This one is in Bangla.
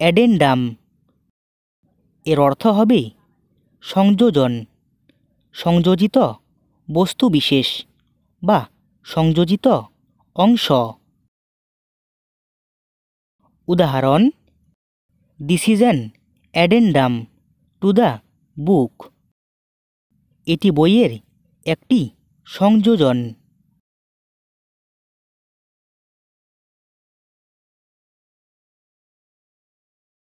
অ্যাডেন্ডাম এর অর্থ হবে সংযোজন সংযোজিত বস্তু বিশেষ বা সংযোজিত অংশ উদাহরণ this is an addendum to the book এটি বইয়ের একটি সংযোজন